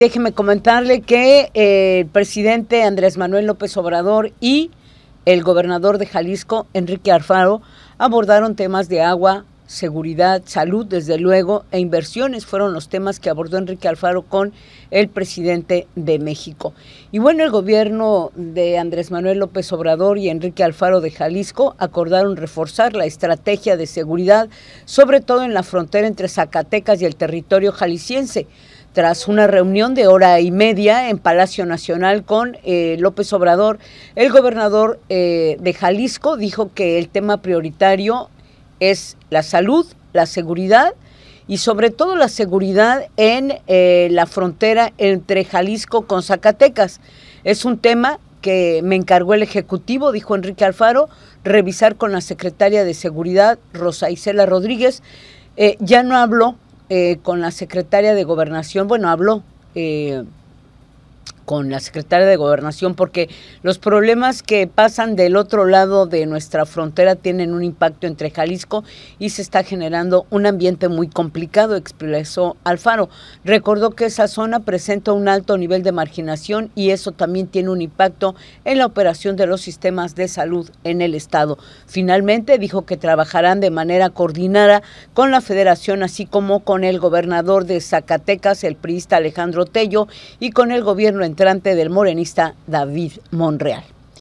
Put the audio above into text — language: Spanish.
Déjeme comentarle que eh, el presidente Andrés Manuel López Obrador y el gobernador de Jalisco, Enrique Alfaro, abordaron temas de agua, seguridad, salud, desde luego, e inversiones fueron los temas que abordó Enrique Alfaro con el presidente de México. Y bueno, el gobierno de Andrés Manuel López Obrador y Enrique Alfaro de Jalisco acordaron reforzar la estrategia de seguridad, sobre todo en la frontera entre Zacatecas y el territorio jalisciense tras una reunión de hora y media en Palacio Nacional con eh, López Obrador, el gobernador eh, de Jalisco dijo que el tema prioritario es la salud, la seguridad y sobre todo la seguridad en eh, la frontera entre Jalisco con Zacatecas. Es un tema que me encargó el Ejecutivo, dijo Enrique Alfaro, revisar con la secretaria de Seguridad, Rosa Isela Rodríguez. ya no habló eh, con la secretaria de Gobernación, bueno, habló eh, con la secretaria de Gobernación, porque los problemas que pasan del otro lado de nuestra frontera tienen un impacto entre Jalisco y se está generando un ambiente muy complicado, expresó Alfaro. Recordó que esa zona presenta un alto nivel de marginación y eso también tiene un impacto en la operación de los sistemas de salud en el Estado. Finalmente dijo que trabajarán de manera coordinada con la Federación, así como con el gobernador de Zacatecas, el priista Alejandro Tello, y con el gobierno en del morenista David Monreal.